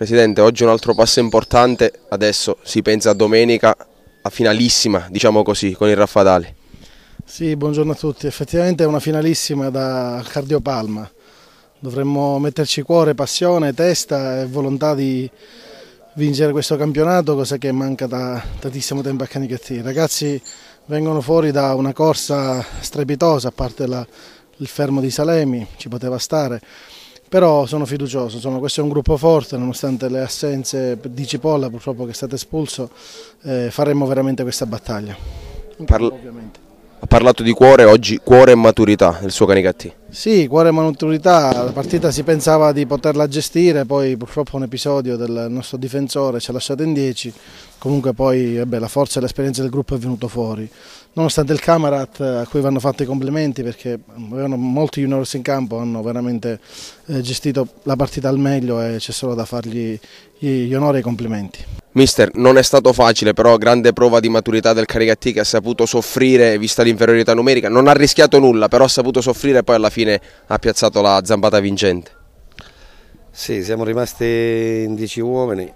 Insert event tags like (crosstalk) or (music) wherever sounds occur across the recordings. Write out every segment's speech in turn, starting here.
Presidente, oggi un altro passo importante, adesso si pensa a domenica a finalissima, diciamo così, con il Raffadale. Sì, buongiorno a tutti, effettivamente è una finalissima da cardiopalma, dovremmo metterci cuore, passione, testa e volontà di vincere questo campionato, cosa che manca da tantissimo tempo a Canichetti. I ragazzi vengono fuori da una corsa strepitosa, a parte la, il fermo di Salemi, ci poteva stare, però sono fiducioso, insomma, questo è un gruppo forte, nonostante le assenze di Cipolla purtroppo che è stato espulso, eh, faremo veramente questa battaglia. Parla... Ha parlato di cuore, oggi cuore e maturità del suo Canicattì. Sì, cuore e maturità, la partita si pensava di poterla gestire, poi purtroppo un episodio del nostro difensore ci ha lasciato in 10, comunque poi vabbè, la forza e l'esperienza del gruppo è venuto fuori. Nonostante il Camarat a cui vanno fatti i complimenti perché avevano molti juniors in campo, hanno veramente eh, gestito la partita al meglio e c'è solo da fargli gli onori e i complimenti. Mister, non è stato facile, però grande prova di maturità del Carigatti che ha saputo soffrire, vista l'inferiorità numerica, non ha rischiato nulla, però ha saputo soffrire e poi alla fine ha piazzato la zampata vincente. Sì, siamo rimasti in 10 uomini,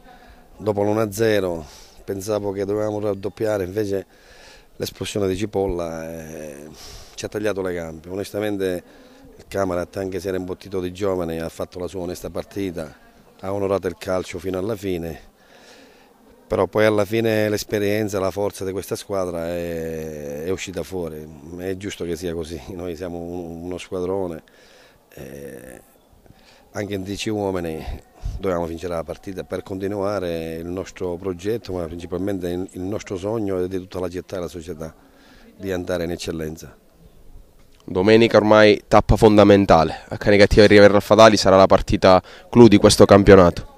dopo l'1-0 pensavo che dovevamo raddoppiare, invece l'esplosione di Cipolla eh, ci ha tagliato le gambe. Onestamente il Camarat, anche se era imbottito di giovani, ha fatto la sua onesta partita, ha onorato il calcio fino alla fine però poi alla fine l'esperienza, la forza di questa squadra è, è, uscita fuori, è giusto che sia così, (laughs) noi siamo un, uno squadrone, eh, anche in 10 uomini dovevamo vincere la partita per continuare il nostro progetto, ma principalmente il nostro sogno di tutta la città e la società di andare in eccellenza. Domenica ormai tappa fondamentale, a Canicativa e Riverra Fatali sarà la partita clou di questo campionato.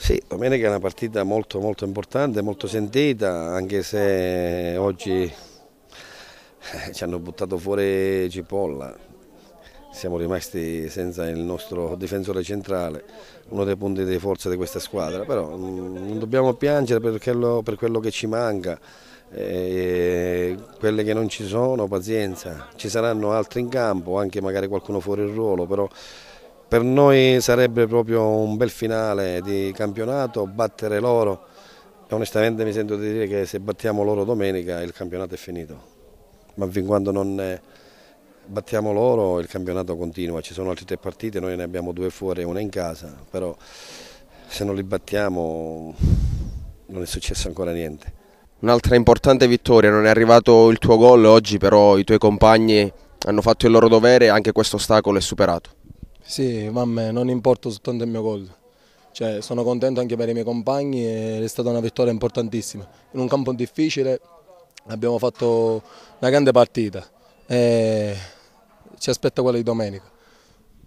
Sì, domenica è una partita molto, molto importante, molto sentita, anche se oggi eh, ci hanno buttato fuori Cipolla, siamo rimasti senza il nostro difensore centrale, uno dei punti di forza di questa squadra, però mm, non dobbiamo piangere per quello, per quello che ci manca, e eh, quelle che non ci sono, pazienza, ci saranno altri in campo, anche magari qualcuno fuori il ruolo, però per noi sarebbe proprio un bel finale di campionato, battere loro e onestamente mi sento di dire che se battiamo loro domenica il campionato è finito, ma fin quando non eh, battiamo loro il campionato continua, ci sono altre tre partite, noi ne abbiamo due fuori e una in casa, però se non li battiamo non è successo ancora niente. Un'altra importante vittoria, non è arrivato il tuo gol oggi, però i tuoi compagni hanno fatto il loro dovere e anche questo ostacolo è superato. Sì, ma a me non importa soltanto il mio gol. Cioè, sono contento anche per i miei compagni, è stata una vittoria importantissima. In un campo difficile abbiamo fatto una grande partita e ci aspetta quella di domenica.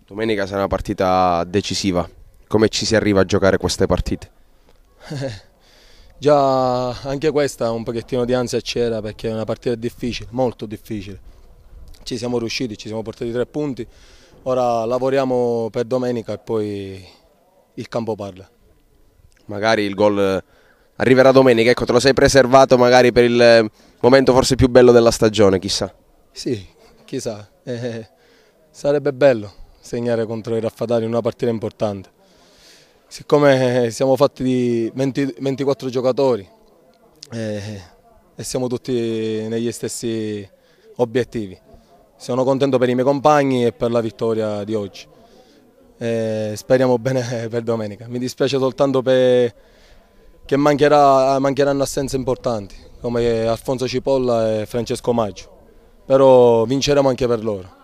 Domenica sarà una partita decisiva. Come ci si arriva a giocare queste partite? (laughs) Già anche questa un pochettino di ansia c'era perché è una partita difficile, molto difficile. Ci siamo riusciti, ci siamo portati tre punti Ora lavoriamo per domenica e poi il campo parla. Magari il gol eh, arriverà domenica, ecco te lo sei preservato magari per il eh, momento forse più bello della stagione, chissà. Sì, chissà, eh, sarebbe bello segnare contro i Raffadari una partita importante. Siccome siamo fatti di 20, 24 giocatori eh, e siamo tutti negli stessi obiettivi. Sono contento per i miei compagni e per la vittoria di oggi. E speriamo bene (laughs) per domenica. Mi dispiace soltanto per... che mancherà, mancheranno assenze importanti come Alfonso Cipolla e Francesco Maggio, però vinceremo anche per loro.